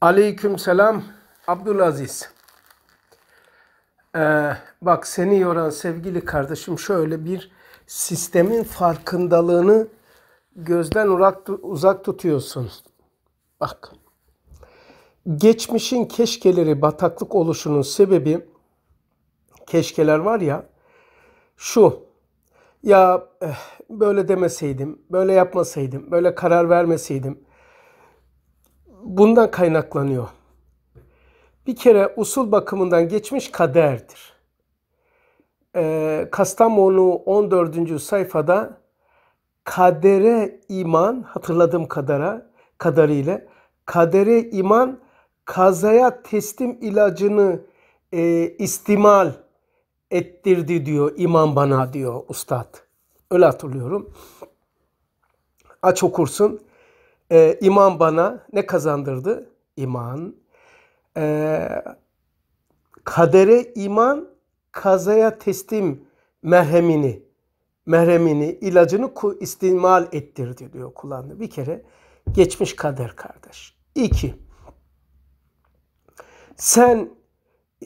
Aleyküm selam Abdülaziz. Ee, bak seni yoran sevgili kardeşim şöyle bir sistemin farkındalığını gözden uzak, uzak tutuyorsun. Bak. Geçmişin keşkeleri bataklık oluşunun sebebi keşkeler var ya şu ya eh, böyle demeseydim, böyle yapmasaydım, böyle karar vermeseydim, bundan kaynaklanıyor. Bir kere usul bakımından geçmiş kaderdir. Ee, Kastamonu 14. sayfada kadere iman hatırladığım kadara kadarıyla kadere iman kazaya teslim ilacını e, istimal ettirdi diyor iman bana diyor ustad. Öyle hatırlıyorum. Aç okursun. E, iman bana ne kazandırdı? İman. E, kadere iman, kazaya teslim merhemini, merhemini, ilacını istimal ettirdi diyor kullandı. Bir kere geçmiş kader kardeş. İki, sen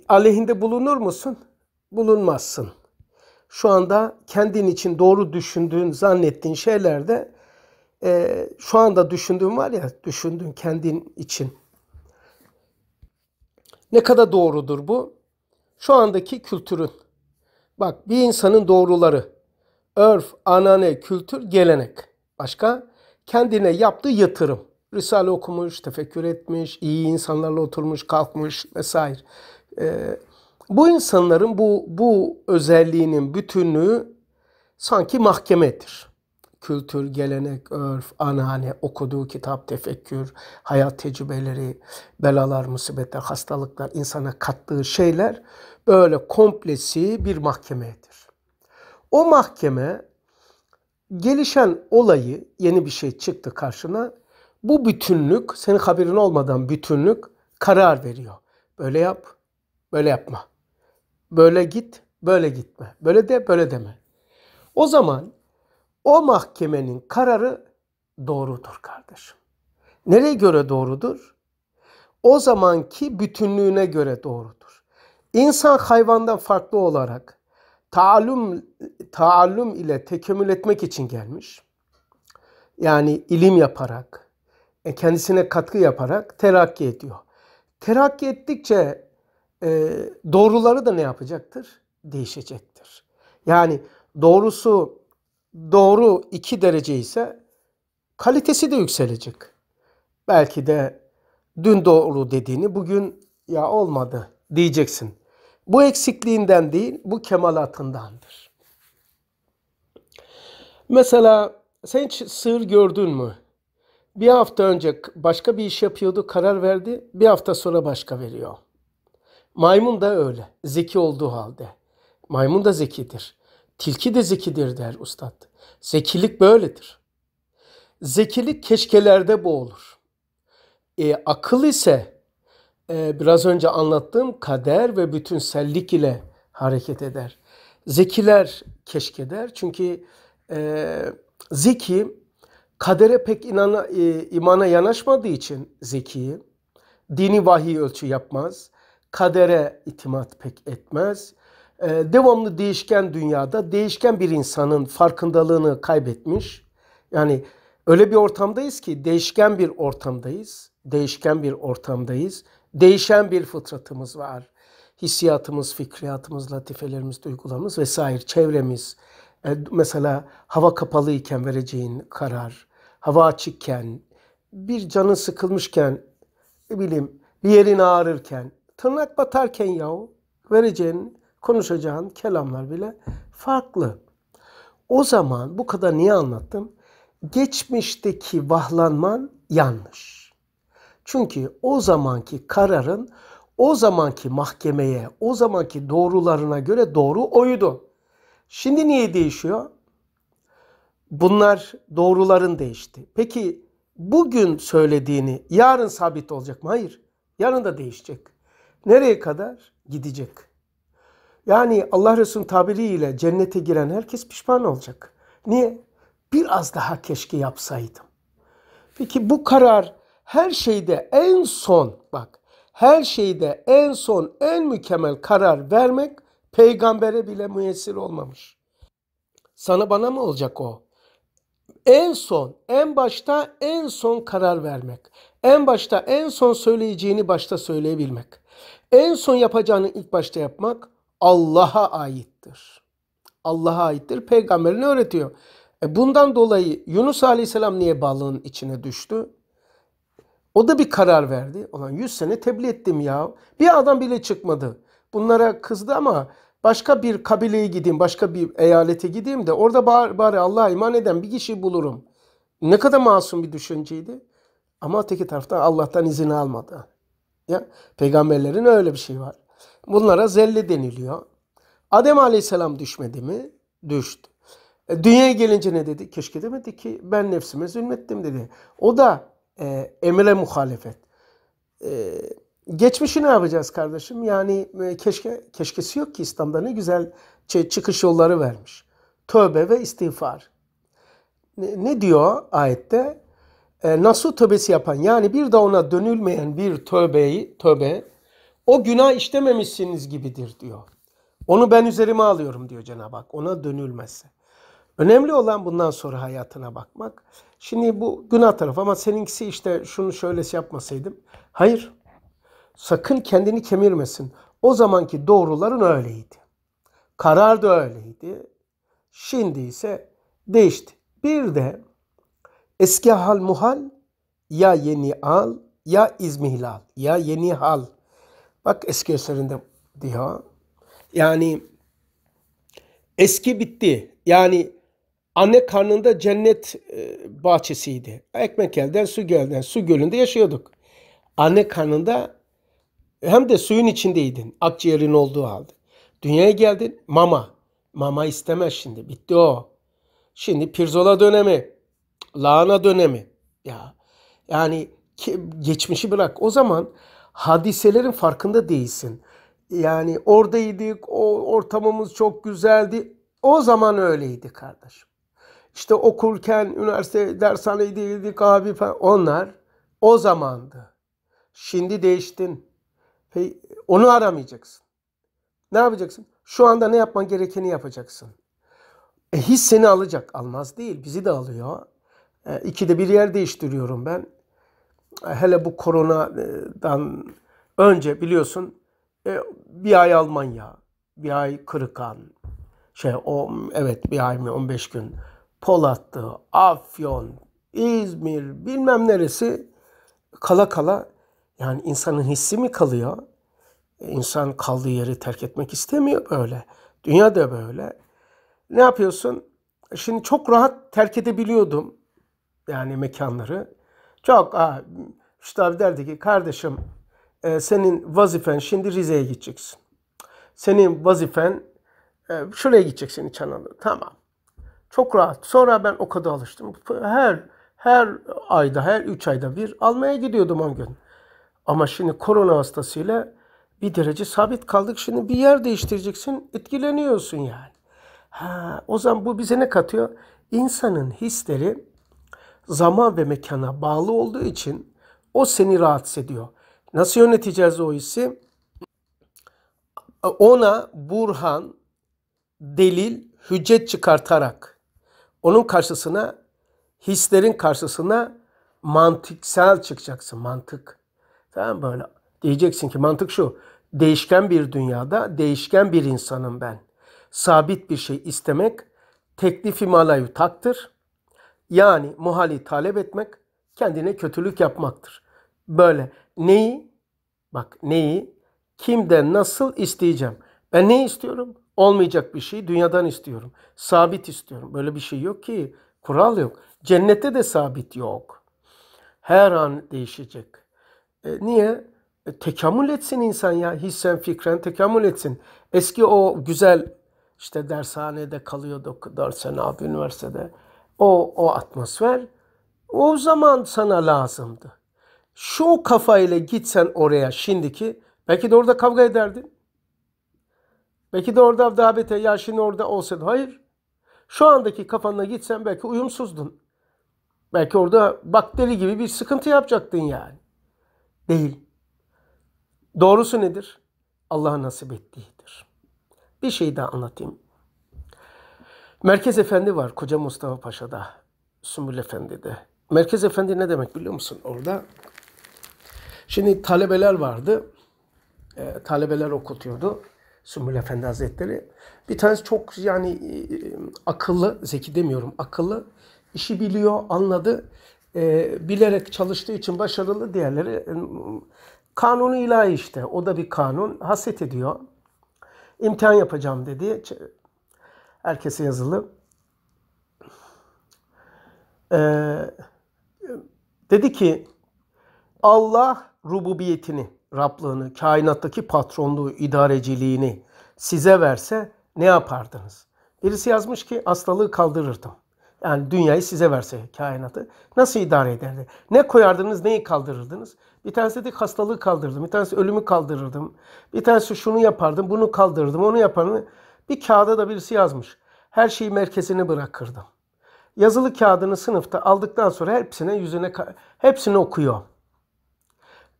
aleyhinde bulunur musun? Bulunmazsın. Şu anda kendin için doğru düşündüğün, zannettiğin şeylerde e, şu anda düşündüğün var ya, düşündüğün kendin için. Ne kadar doğrudur bu? Şu andaki kültürün. Bak bir insanın doğruları, örf, anane, kültür, gelenek. Başka? Kendine yaptığı yatırım. Risale okumuş, tefekkür etmiş, iyi insanlarla oturmuş, kalkmış vesaire. Ee, bu insanların bu, bu özelliğinin bütünlüğü sanki mahkemedir kültür, gelenek, örf, anane, okuduğu kitap, tefekkür, hayat tecrübeleri, belalar, musibetler, hastalıklar, insana kattığı şeyler böyle komplesi bir mahkemedir. O mahkeme gelişen olayı, yeni bir şey çıktı karşına, bu bütünlük, senin haberin olmadan bütünlük karar veriyor. Böyle yap, böyle yapma. Böyle git, böyle gitme. Böyle de, böyle deme. O zaman o mahkemenin kararı doğrudur kardeşim. Nereye göre doğrudur? O zamanki bütünlüğüne göre doğrudur. İnsan hayvandan farklı olarak taallum, taallum ile tekemmül etmek için gelmiş. Yani ilim yaparak, e, kendisine katkı yaparak terakki ediyor. Terakki ettikçe e, doğruları da ne yapacaktır? Değişecektir. Yani doğrusu doğru 2 derece ise kalitesi de yükselecek. Belki de dün doğru dediğini bugün ya olmadı diyeceksin. Bu eksikliğinden değil, bu kemalatındandır. Mesela sen hiç sığır gördün mü? Bir hafta önce başka bir iş yapıyordu, karar verdi. Bir hafta sonra başka veriyor. Maymun da öyle. Zeki olduğu halde. Maymun da zekidir. Tilki de zekidir der ustad. Zekilik böyledir. Zekilik keşkelerde boğulur. E, akıl ise e, biraz önce anlattığım kader ve bütünsellik ile hareket eder. Zekiler keşkeder çünkü e, zeki kadere pek inana, e, imana yanaşmadığı için zeki dini vahiy ölçü yapmaz. Kadere itimat pek etmez. Ee, devamlı değişken dünyada değişken bir insanın farkındalığını kaybetmiş. Yani öyle bir ortamdayız ki değişken bir ortamdayız. Değişken bir ortamdayız. Değişen bir fıtratımız var. Hissiyatımız, fikriyatımız, latifelerimiz, duygularımız vesaire, çevremiz. E, mesela hava kapalı iken vereceğin karar, hava açıkken, bir canın sıkılmışken, ne bileyim bir yerin ağrırken, tırnak batarken yahu vereceğin konuşacağın kelamlar bile farklı. O zaman bu kadar niye anlattım? Geçmişteki vahlanman yanlış. Çünkü o zamanki kararın o zamanki mahkemeye, o zamanki doğrularına göre doğru oydu. Şimdi niye değişiyor? Bunlar doğruların değişti. Peki bugün söylediğini yarın sabit olacak mı? Hayır. Yarın da değişecek. Nereye kadar gidecek? Yani Allah Resulü'nün tabiriyle cennete giren herkes pişman olacak. Niye? Biraz daha keşke yapsaydım. Peki bu karar her şeyde en son bak her şeyde en son en mükemmel karar vermek peygambere bile müessir olmamış. Sana bana mı olacak o? En son, en başta en son karar vermek. En başta en son söyleyeceğini başta söyleyebilmek. En son yapacağını ilk başta yapmak Allah'a aittir. Allah'a aittir. Peygamberini öğretiyor. E bundan dolayı Yunus Aleyhisselam niye balığın içine düştü? O da bir karar verdi. Olan 100 sene tebliğ ettim ya. Bir adam bile çıkmadı. Bunlara kızdı ama başka bir kabileye gideyim, başka bir eyalete gideyim de orada bari, bari Allah'a iman eden bir kişi bulurum. Ne kadar masum bir düşünceydi. Ama öteki taraftan Allah'tan izin almadı. Ya peygamberlerin öyle bir şey var. Bunlara zelle deniliyor. Adem Aleyhisselam düşmedi mi? Düştü. E, dünyaya gelince ne dedi? Keşke demedi ki ben nefsime zulmettim dedi. O da e, emre muhalefet. E, geçmişi ne yapacağız kardeşim? Yani e, keşke keşkesi yok ki İslam'da ne güzel çıkış yolları vermiş. Tövbe ve istiğfar. Ne, ne diyor ayette? E, nasıl tövbesi yapan yani bir de ona dönülmeyen bir tövbeyi tövbe o günah işlememişsiniz gibidir diyor. Onu ben üzerime alıyorum diyor Cenab-ı Hak. Ona dönülmesi. Önemli olan bundan sonra hayatına bakmak. Şimdi bu günah tarafı ama seninkisi işte şunu şöylesi şey yapmasaydım. Hayır. Sakın kendini kemirmesin. O zamanki doğruların öyleydi. Karar da öyleydi. Şimdi ise değişti. Bir de eski hal muhal ya yeni al ya izmihlal ya yeni hal Bak eski eserinde diha. Yani eski bitti. Yani anne karnında cennet e, bahçesiydi. Ekmek elden, su gelden, su gölünde yaşıyorduk. Anne karnında hem de suyun içindeydin. Akciğerin olduğu halde. Dünyaya geldin mama. Mama istemez şimdi. Bitti o. Şimdi pirzola dönemi. Lahana dönemi. Ya yani geçmişi bırak. O zaman hadiselerin farkında değilsin. Yani oradaydık, o ortamımız çok güzeldi. O zaman öyleydi kardeşim. İşte okurken üniversite dershanedeydik abi falan. Onlar o zamandı. Şimdi değiştin. Onu aramayacaksın. Ne yapacaksın? Şu anda ne yapman gerekeni yapacaksın. E, seni alacak. Almaz değil. Bizi de alıyor. E, ikide bir yer değiştiriyorum ben hele bu koronadan önce biliyorsun e, bir ay Almanya, bir ay Kırıkan, şey o evet bir ay mı 15 gün Polatlı, Afyon, İzmir bilmem neresi kala kala yani insanın hissi mi kalıyor? E, insan kaldığı yeri terk etmek istemiyor böyle. Dünya da böyle. Ne yapıyorsun? E, şimdi çok rahat terk edebiliyordum yani mekanları. Çok ah işte abi derdi ki kardeşim e, senin vazifen şimdi Rize'ye gideceksin. Senin vazifen e, şuraya gideceksin İç Anadolu. Tamam. Çok rahat. Sonra ben o kadar alıştım. Her her ayda, her üç ayda bir almaya gidiyordum o gün. Ama şimdi korona hastasıyla bir derece sabit kaldık. Şimdi bir yer değiştireceksin, etkileniyorsun yani. Ha, o zaman bu bize ne katıyor? İnsanın hisleri zaman ve mekana bağlı olduğu için o seni rahatsız ediyor. Nasıl yöneteceğiz o hissi? Ona burhan, delil, hüccet çıkartarak onun karşısına, hislerin karşısına mantıksal çıkacaksın. Mantık. Tamam böyle. Diyeceksin ki mantık şu. Değişken bir dünyada değişken bir insanım ben. Sabit bir şey istemek teklifi malayu taktır. Yani muhali talep etmek kendine kötülük yapmaktır. Böyle neyi? Bak neyi? Kimden nasıl isteyeceğim? Ben ne istiyorum? Olmayacak bir şey dünyadan istiyorum. Sabit istiyorum. Böyle bir şey yok ki. Kural yok. Cennette de sabit yok. Her an değişecek. E, niye? E, tekamül etsin insan ya. Hissen fikren tekamül etsin. Eski o güzel işte dershanede kalıyordu Dört sene abi üniversitede o, o atmosfer o zaman sana lazımdı. Şu kafayla gitsen oraya şimdiki belki de orada kavga ederdin. Belki de orada davete ya şimdi orada olsaydı. Hayır. Şu andaki kafanla gitsen belki uyumsuzdun. Belki orada bakteri gibi bir sıkıntı yapacaktın yani. Değil. Doğrusu nedir? Allah nasip ettiğidir. Bir şey daha anlatayım. Merkez Efendi var Koca Mustafa Paşa'da. Sümbül de. Merkez Efendi ne demek biliyor musun orada? Şimdi talebeler vardı. E, talebeler okutuyordu. Sümbül Efendi Hazretleri. Bir tanesi çok yani e, e akıllı, zeki demiyorum akıllı. işi biliyor, anladı. E, bilerek çalıştığı için başarılı. Diğerleri e, kanunu ilahi işte. O da bir kanun. Haset ediyor. İmtihan yapacağım dedi. Herkese yazılı. Ee, dedi ki Allah rububiyetini, Rablığını, kainattaki patronluğu, idareciliğini size verse ne yapardınız? Birisi yazmış ki hastalığı kaldırırdım. Yani dünyayı size verse kainatı nasıl idare ederdi? Ne koyardınız, neyi kaldırırdınız? Bir tanesi dedi hastalığı kaldırırdım, bir tanesi ölümü kaldırırdım, bir tanesi şunu yapardım, bunu kaldırırdım, onu yapardım. Bir kağıda da birisi yazmış. Her şeyi merkezine bırakırdım. Yazılı kağıdını sınıfta aldıktan sonra hepsine yüzüne hepsini okuyor.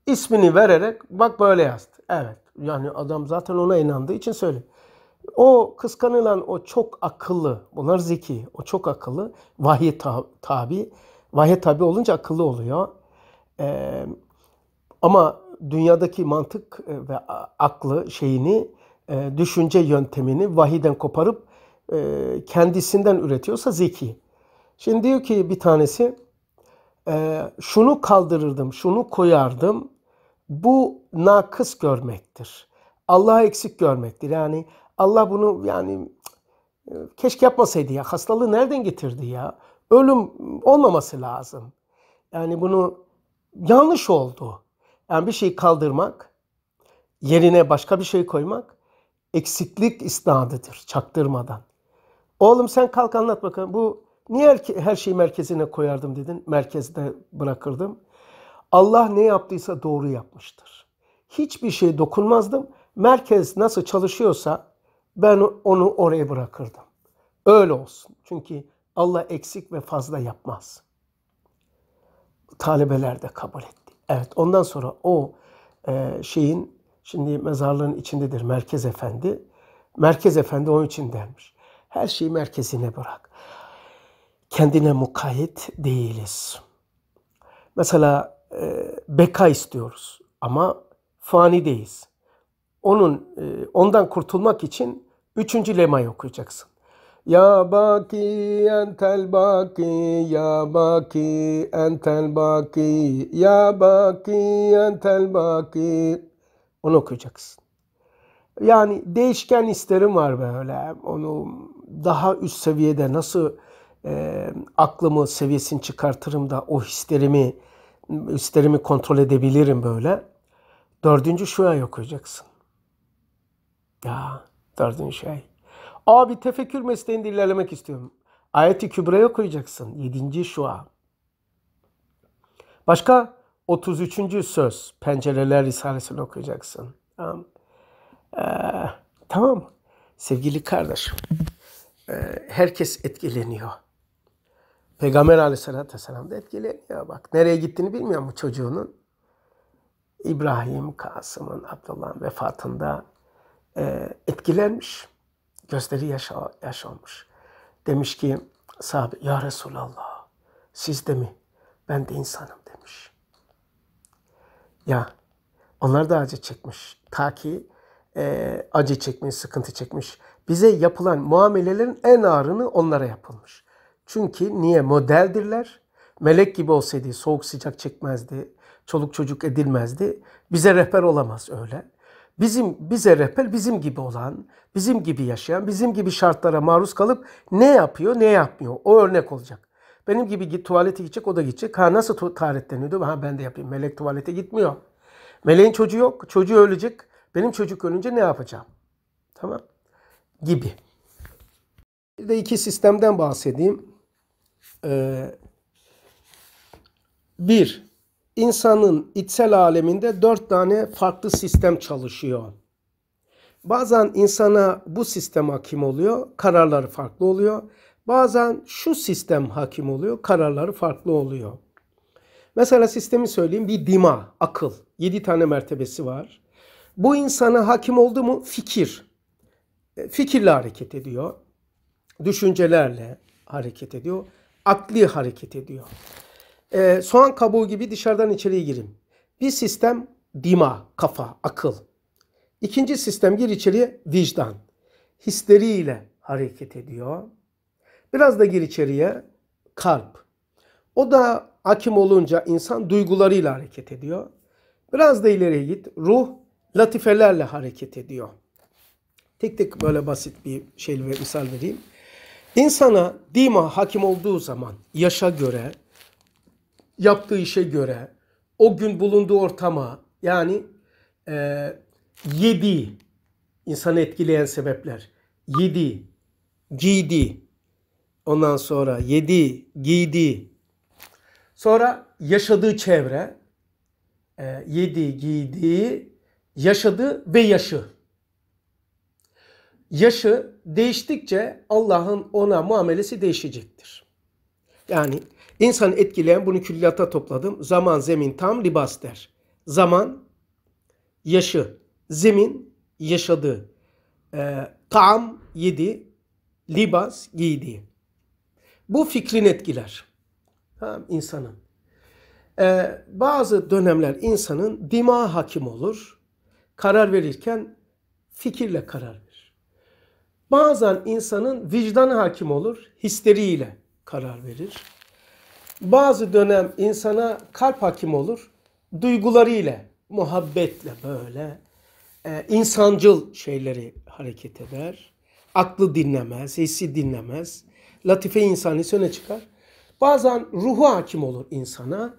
İsmini vererek bak böyle yazdı. Evet. Yani adam zaten ona inandığı için söyle. O kıskanılan o çok akıllı, bunlar zeki, o çok akıllı, Vahiy tabi. Vahiy tabi olunca akıllı oluyor. Ee, ama dünyadaki mantık e, ve aklı şeyini e, düşünce yöntemini vahiden koparıp e, kendisinden üretiyorsa zeki. Şimdi diyor ki bir tanesi e, şunu kaldırırdım, şunu koyardım. Bu nakıs görmektir. Allah'ı eksik görmektir. Yani Allah bunu yani keşke yapmasaydı ya. Hastalığı nereden getirdi ya? Ölüm olmaması lazım. Yani bunu yanlış oldu. Yani bir şeyi kaldırmak, yerine başka bir şey koymak eksiklik isnadıdır çaktırmadan. Oğlum sen kalk anlat bakalım bu niye her şeyi merkezine koyardım dedin merkezde bırakırdım. Allah ne yaptıysa doğru yapmıştır. Hiçbir şey dokunmazdım. Merkez nasıl çalışıyorsa ben onu oraya bırakırdım. Öyle olsun. Çünkü Allah eksik ve fazla yapmaz. Talebeler de kabul etti. Evet ondan sonra o e, şeyin Şimdi mezarlığın içindedir Merkez Efendi. Merkez Efendi onun için denmiş. Her şeyi merkezine bırak. Kendine mukayyet değiliz. Mesela e, beka istiyoruz ama fani değiliz. Onun e, ondan kurtulmak için üçüncü lemayı okuyacaksın. Ya baki entel baki ya baki entel baki ya baki entel baki onu okuyacaksın. Yani değişken isterim var böyle. Onu daha üst seviyede nasıl e, aklımı seviyesini çıkartırım da o hislerimi hislerimi kontrol edebilirim böyle. Dördüncü şuayı okuyacaksın. Ya dördüncü şey. Abi tefekkür mesleğinde ilerlemek istiyorum. Ayet-i Kübra'yı okuyacaksın. Yedinci şua. Başka? 33. söz pencereler risalesini okuyacaksın. Tamam. Ee, tamam. Sevgili kardeşim e, herkes etkileniyor. Peygamber aleyhissalatü vesselam da etkileniyor. Bak nereye gittiğini bilmiyor mu çocuğunun? İbrahim, Kasım'ın, Abdullah'ın vefatında e, etkilenmiş. Gözleri yaş, yaş olmuş. Demiş ki sahabe, Ya Resulallah siz de mi? Ben de insanım. Ya onlar da acı çekmiş. Ta ki e, acı çekmiş, sıkıntı çekmiş. Bize yapılan muamelelerin en ağırını onlara yapılmış. Çünkü niye? Modeldirler. Melek gibi olsaydı soğuk sıcak çekmezdi. Çoluk çocuk edilmezdi. Bize rehber olamaz öyle. Bizim bize rehber bizim gibi olan, bizim gibi yaşayan, bizim gibi şartlara maruz kalıp ne yapıyor, ne yapmıyor o örnek olacak. Benim gibi git tuvalete gidecek o da gidecek. Ha nasıl taharetleniyordu? Ha ben de yapayım. Melek tuvalete gitmiyor. Meleğin çocuğu yok. Çocuğu ölecek. Benim çocuk ölünce ne yapacağım? Tamam. Gibi. Bir de iki sistemden bahsedeyim. Ee, bir, insanın içsel aleminde dört tane farklı sistem çalışıyor. Bazen insana bu sistem hakim oluyor, kararları farklı oluyor. Bazen şu sistem hakim oluyor, kararları farklı oluyor. Mesela sistemi söyleyeyim bir dima, akıl. yedi tane mertebesi var. Bu insana hakim oldu mu fikir. E, fikirle hareket ediyor. Düşüncelerle hareket ediyor. Akli hareket ediyor. E, soğan kabuğu gibi dışarıdan içeriye girin. Bir sistem dima, kafa, akıl. İkinci sistem gir içeriye vicdan. Hisleriyle hareket ediyor. Biraz da gir içeriye. Kalp. O da hakim olunca insan duygularıyla hareket ediyor. Biraz da ileriye git. Ruh latifelerle hareket ediyor. Tek tek böyle basit bir şey ve misal vereyim. İnsana dima hakim olduğu zaman yaşa göre, yaptığı işe göre, o gün bulunduğu ortama yani e, yediği, insanı etkileyen sebepler, yedi giydi. Ondan sonra yediği, giydiği. Sonra yaşadığı çevre. E, ee, yediği, giydiği, yaşadığı ve yaşı. Yaşı değiştikçe Allah'ın ona muamelesi değişecektir. Yani insanı etkileyen bunu külliyata topladım. Zaman, zemin, tam, libas der. Zaman, yaşı, zemin, yaşadığı, e, ee, tam, yedi, libas, giydiği. Bu fikrin etkiler tamam, insanın. Ee, bazı dönemler insanın dima hakim olur. Karar verirken fikirle karar verir. Bazen insanın vicdan hakim olur, hisleriyle karar verir. Bazı dönem insana kalp hakim olur, duygularıyla, muhabbetle böyle e, insancıl şeyleri hareket eder. Aklı dinlemez, hissi dinlemez latife insanisi öne çıkar. Bazen ruhu hakim olur insana.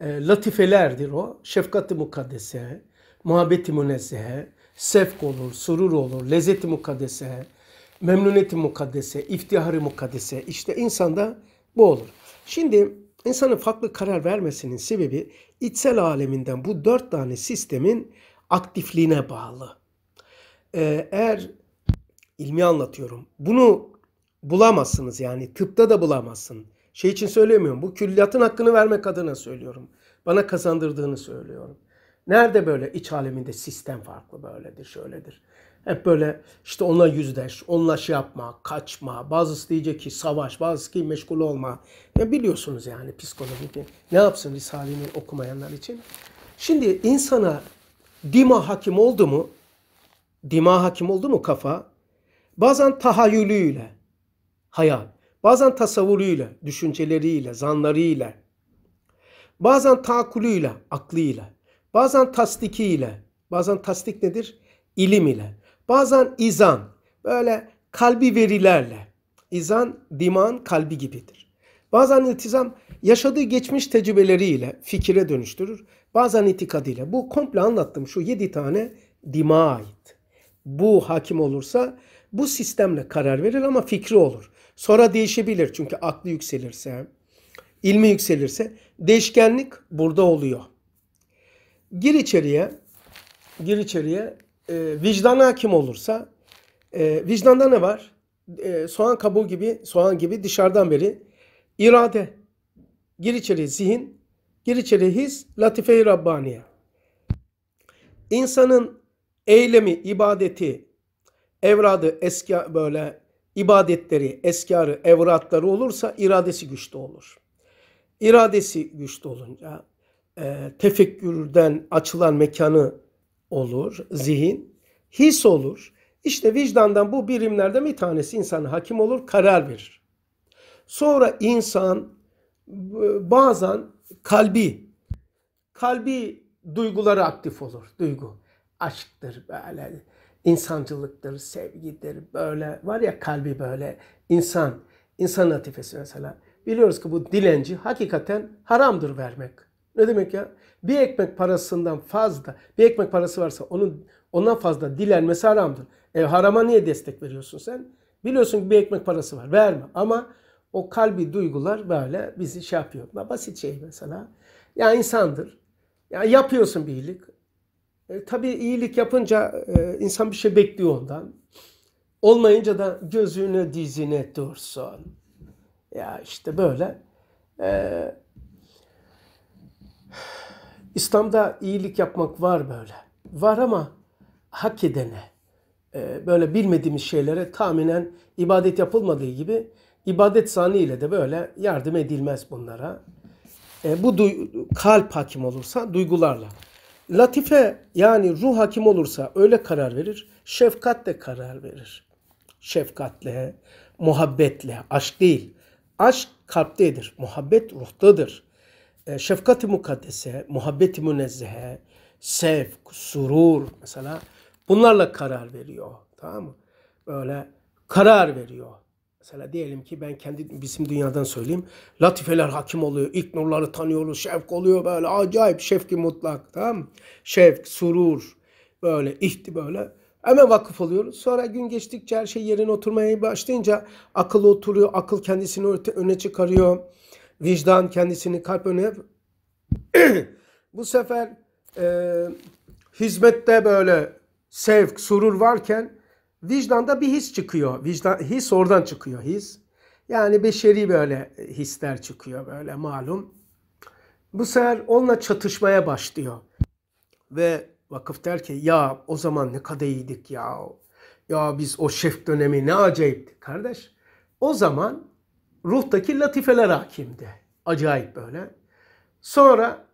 E, latifelerdir o. Şefkati mukaddese, muhabbeti münezzehe, sevk olur, surur olur, lezzeti mukaddese, memnuniyeti mukaddese, iftiharı mukaddese. İşte insanda bu olur. Şimdi insanın farklı karar vermesinin sebebi içsel aleminden bu dört tane sistemin aktifliğine bağlı. Ee, eğer ilmi anlatıyorum. Bunu bulamazsınız yani. Tıpta da bulamazsın. Şey için söylemiyorum. Bu külliyatın hakkını vermek adına söylüyorum. Bana kazandırdığını söylüyorum. Nerede böyle iç aleminde sistem farklı böyledir, şöyledir. Hep böyle işte onunla yüzleş, onunla şey yapma, kaçma. Bazısı diyecek ki savaş, bazısı ki meşgul olma. Ya biliyorsunuz yani psikoloji. Ne yapsın Risale'nin okumayanlar için? Şimdi insana dima hakim oldu mu, dima hakim oldu mu kafa, bazen tahayyülüyle, hayal. Bazen tasavvuruyla, düşünceleriyle, zanlarıyla, bazen takuluyla, aklıyla, bazen tasdikiyle, bazen tasdik nedir? İlim ile, bazen izan, böyle kalbi verilerle. İzan, diman, kalbi gibidir. Bazen iltizam yaşadığı geçmiş tecrübeleriyle fikire dönüştürür. Bazen itikadıyla. Bu komple anlattım şu yedi tane dima ait. Bu hakim olursa bu sistemle karar verir ama fikri olur. Sonra değişebilir çünkü aklı yükselirse, ilmi yükselirse değişkenlik burada oluyor. Gir içeriye, gir içeriye e, vicdana hakim olursa e, vicdanda ne var? E, soğan kabuğu gibi, soğan gibi dışarıdan beri irade. Gir içeriye zihin, gir içeriye his, latife-i Rabbaniye. İnsanın eylemi, ibadeti, evradı eski böyle ibadetleri, eskarı, evratları olursa iradesi güçlü olur. İradesi güçlü olunca e, tefekkürden açılan mekanı olur, zihin, his olur. İşte vicdandan bu birimlerden bir tanesi insan hakim olur, karar verir. Sonra insan e, bazen kalbi, kalbi duyguları aktif olur. Duygu aşktır böyle insancılıktır, sevgidir, böyle var ya kalbi böyle insan, insan latifesi mesela. Biliyoruz ki bu dilenci hakikaten haramdır vermek. Ne demek ya? Bir ekmek parasından fazla, bir ekmek parası varsa onun ondan fazla dilenmesi haramdır. E, harama niye destek veriyorsun sen? Biliyorsun ki bir ekmek parası var, verme. Ama o kalbi duygular böyle bizi şey yapıyor. Basit şey mesela. Ya insandır. Ya yapıyorsun bir iyilik. E, tabii iyilik yapınca e, insan bir şey bekliyor ondan. Olmayınca da gözünü dizine dursun. Ya işte böyle. E, İslam'da iyilik yapmak var böyle. Var ama hak edene, e, böyle bilmediğimiz şeylere tahminen ibadet yapılmadığı gibi ibadet zannıyla de böyle yardım edilmez bunlara. E, bu kalp hakim olursa duygularla. Latife yani ruh hakim olursa öyle karar verir, şefkatle karar verir. Şefkatle, muhabbetle, aşk değil. Aşk kalptedir, muhabbet ruhtadır. şefkat şefkati mukaddese, muhabbet-i münezzehe, sevk, surur mesela bunlarla karar veriyor. Tamam mı? Böyle karar veriyor. Mesela diyelim ki ben kendi bizim dünyadan söyleyeyim. Latifeler hakim oluyor. İlk nurları tanıyoruz. Şevk oluyor böyle. Acayip şefki mutlak. Tamam Şevk, surur. Böyle ihti böyle. Hemen vakıf oluyoruz. Sonra gün geçtikçe her şey yerine oturmaya başlayınca akıl oturuyor. Akıl kendisini öne çıkarıyor. Vicdan kendisini kalp öne Bu sefer e, hizmette böyle sevk, surur varken vicdanda bir his çıkıyor. Vicdan, his oradan çıkıyor his. Yani beşeri böyle hisler çıkıyor böyle malum. Bu sefer onunla çatışmaya başlıyor. Ve vakıf der ki ya o zaman ne kadar iyiydik ya. Ya biz o şef dönemi ne acayipti kardeş. O zaman ruhtaki latifeler hakimdi. Acayip böyle. Sonra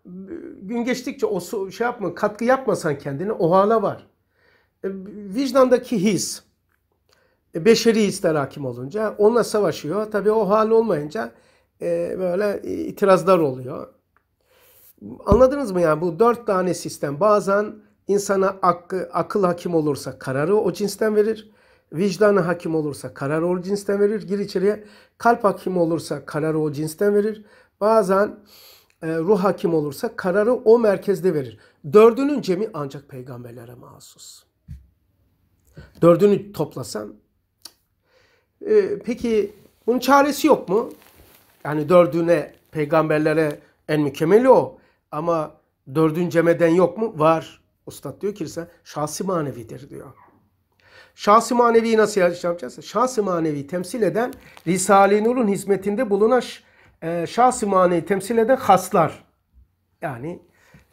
gün geçtikçe o şey yapma katkı yapmasan kendine o hala var. E, vicdandaki his, e, beşeri hisler hakim olunca onunla savaşıyor. Tabii o hal olmayınca e, böyle itirazlar oluyor. Anladınız mı yani bu dört tane sistem bazen insana ak, akıl hakim olursa kararı o cinsten verir. Vicdanı hakim olursa kararı o cinsten verir. Gir içeriye kalp hakim olursa kararı o cinsten verir. Bazen e, ruh hakim olursa kararı o merkezde verir. Dördünün cemi ancak peygamberlere mahsus. Dördünü toplasan. Ee, peki bunun çaresi yok mu? Yani dördüne peygamberlere en mükemmeli o. Ama dördün cemeden yok mu? Var. Ustad diyor ki ise şahsi manevidir diyor. Şahsi maneviyi nasıl yapacağız? Şahsi maneviyi temsil eden Risale-i Nur'un hizmetinde bulunan e, şahsi manevi temsil eden haslar. Yani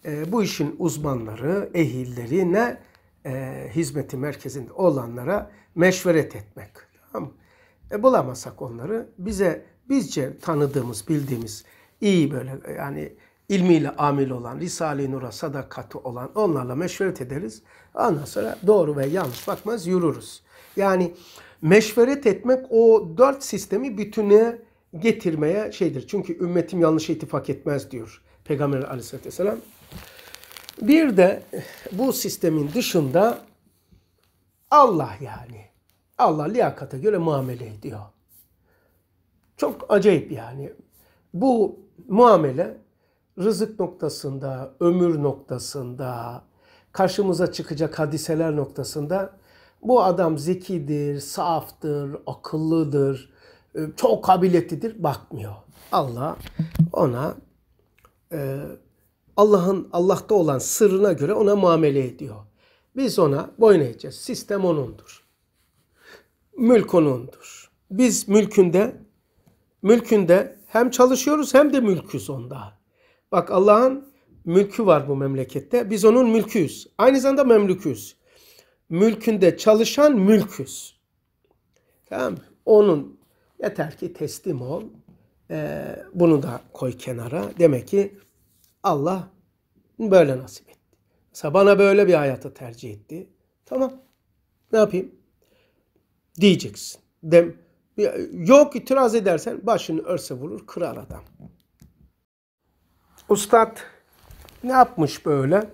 e, bu işin uzmanları, ehilleri ne e, hizmeti merkezinde olanlara meşveret etmek. Tamam E, bulamasak onları bize bizce tanıdığımız, bildiğimiz iyi böyle yani ilmiyle amil olan, Risale-i Nur'a sadakati olan onlarla meşveret ederiz. Ondan sonra doğru ve yanlış bakmaz yürürüz. Yani meşveret etmek o dört sistemi bütüne getirmeye şeydir. Çünkü ümmetim yanlış ittifak etmez diyor Peygamber aleyhissalatü vesselam. Bir de bu sistemin dışında Allah yani. Allah liyakata göre muamele ediyor. Çok acayip yani. Bu muamele rızık noktasında, ömür noktasında, karşımıza çıkacak hadiseler noktasında bu adam zekidir, saftır, akıllıdır, e, çok kabiliyetlidir bakmıyor. Allah ona e, Allah'ın Allah'ta olan sırrına göre ona muamele ediyor. Biz ona boyun eğeceğiz. Sistem onundur. Mülk onundur. Biz mülkünde mülkünde hem çalışıyoruz hem de mülküz onda. Bak Allah'ın mülkü var bu memlekette. Biz onun mülküyüz. Aynı zamanda memlüküz. Mülkünde çalışan mülküz. Tamam mı? Onun yeter ki teslim ol. Ee, bunu da koy kenara. Demek ki Allah böyle nasip etti. Mesela bana böyle bir hayatı tercih etti. Tamam. Ne yapayım? Diyeceksin. Dem Yok itiraz edersen başını örse vurur kırar adam. Ustad ne yapmış böyle?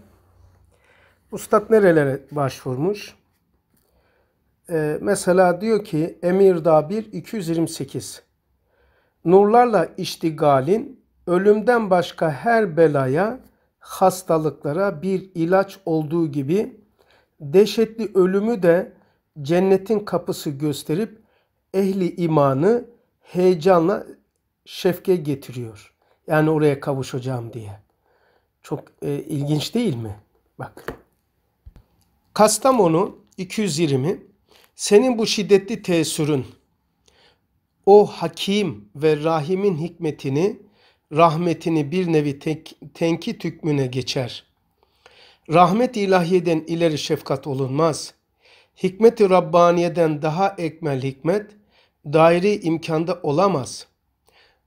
Ustad nerelere başvurmuş? Ee, mesela diyor ki Emirdağ 1 228 Nurlarla iştigalin ölümden başka her belaya, hastalıklara bir ilaç olduğu gibi dehşetli ölümü de cennetin kapısı gösterip ehli imanı heyecanla şefke getiriyor. Yani oraya kavuşacağım diye. Çok e, ilginç değil mi? Bak. Kastamonu 220 senin bu şiddetli tesürün o hakim ve rahimin hikmetini rahmetini bir nevi tek, tenkit hükmüne geçer. Rahmet ilahiyeden ileri şefkat olunmaz. Hikmeti Rabbaniye'den daha ekmel hikmet, dairi imkanda olamaz.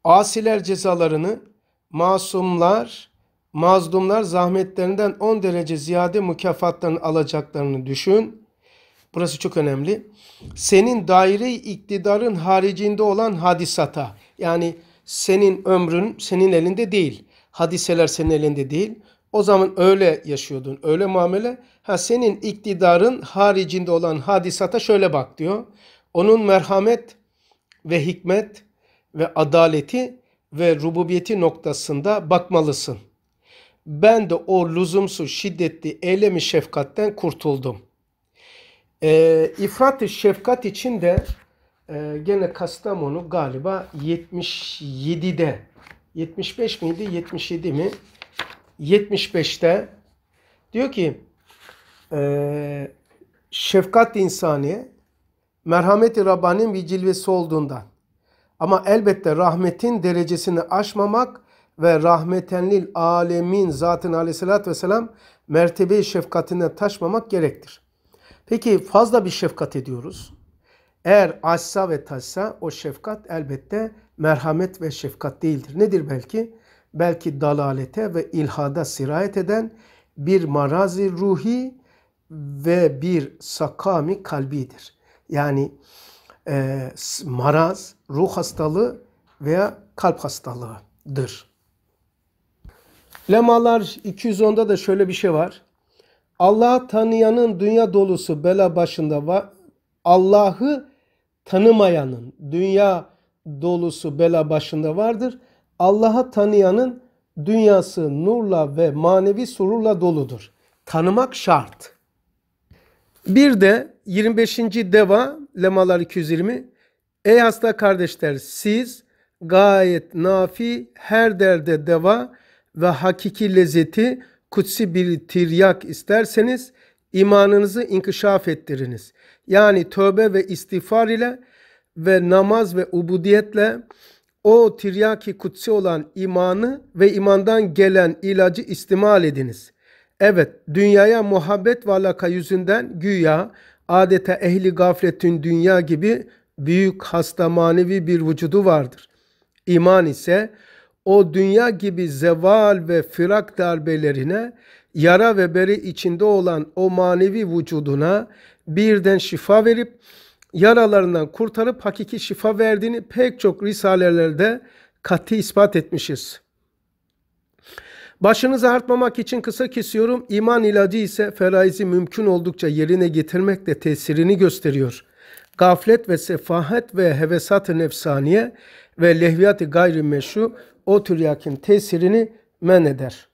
Asiler cezalarını, masumlar, mazlumlar zahmetlerinden 10 derece ziyade mükafatlarını alacaklarını düşün. Burası çok önemli. Senin daire iktidarın haricinde olan hadisata yani senin ömrün senin elinde değil. Hadiseler senin elinde değil. O zaman öyle yaşıyordun, öyle muamele. Ha senin iktidarın haricinde olan hadisata şöyle bak diyor. Onun merhamet ve hikmet ve adaleti ve rububiyeti noktasında bakmalısın. Ben de o lüzumsuz şiddetli eylemi şefkatten kurtuldum. E, ee, ifrat şefkat için de ee, gene Kastamonu galiba 77'de 75 miydi 77 mi 75'te diyor ki e, şefkat insani merhameti Rabbani'nin bir cilvesi olduğundan ama elbette rahmetin derecesini aşmamak ve rahmetenlil alemin zatın aleyhissalatü vesselam mertebe şefkatine taşmamak gerektir. Peki fazla bir şefkat ediyoruz. Eğer açsa ve taşsa o şefkat elbette merhamet ve şefkat değildir. Nedir belki? Belki dalalete ve ilhada sirayet eden bir marazi ruhi ve bir sakami kalbidir. Yani e, maraz, ruh hastalığı veya kalp hastalığıdır. Lemalar 210'da da şöyle bir şey var. Allah'ı tanıyanın dünya dolusu bela başında var. Allah'ı tanımayanın dünya dolusu bela başında vardır. Allah'a tanıyanın dünyası nurla ve manevi sururla doludur. Tanımak şart. Bir de 25. deva lemalar 220 Ey hasta kardeşler siz gayet nafi her derde deva ve hakiki lezzeti kutsi bir tiryak isterseniz imanınızı inkişaf ettiriniz. Yani tövbe ve istiğfar ile ve namaz ve ubudiyetle o tiryaki kutsi olan imanı ve imandan gelen ilacı istimal ediniz. Evet, dünyaya muhabbet ve alaka yüzünden güya adeta ehli gafletin dünya gibi büyük hasta manevi bir vücudu vardır. İman ise o dünya gibi zeval ve firak darbelerine yara ve beri içinde olan o manevi vücuduna birden şifa verip yaralarından kurtarıp hakiki şifa verdiğini pek çok risalelerde katı ispat etmişiz. Başınızı artmamak için kısa kesiyorum. İman ilacı ise feraizi mümkün oldukça yerine getirmekle tesirini gösteriyor. Gaflet ve sefahet ve hevesat-ı nefsaniye ve lehviyat-ı gayrimeşru o tür yakin tesirini men eder.''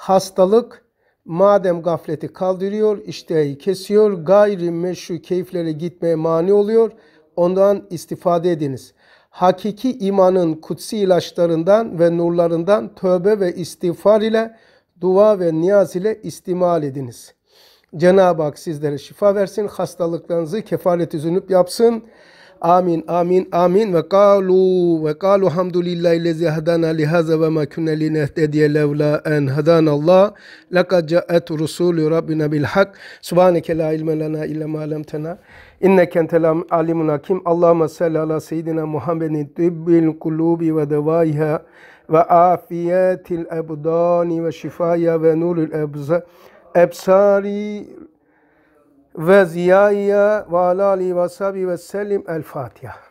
hastalık madem gafleti kaldırıyor, işteyi kesiyor, gayrimeşru keyiflere gitmeye mani oluyor, ondan istifade ediniz. Hakiki imanın kutsi ilaçlarından ve nurlarından tövbe ve istiğfar ile dua ve niyaz ile istimal ediniz. Cenab-ı Hak sizlere şifa versin, hastalıklarınızı kefalet üzünüp yapsın. Amin, amin, amin. Ve kalu ve kalu hamdulillahi lezi hadana lihaza ve ma kunna linehtediye levla en hadanallah. Lekad ca'et rusulü rabbina bil Subhaneke la ilme lana illa ma alemtena. İnneke entel alimun hakim. Allahümme salli ala seyyidina Muhammedin tibbil kulubi ve devaiha ve afiyetil ebdani ve şifaya ve nurul ebza. Ebsari ve ziyaya ve alâli ve sahbihi ve sellim. El Fatiha.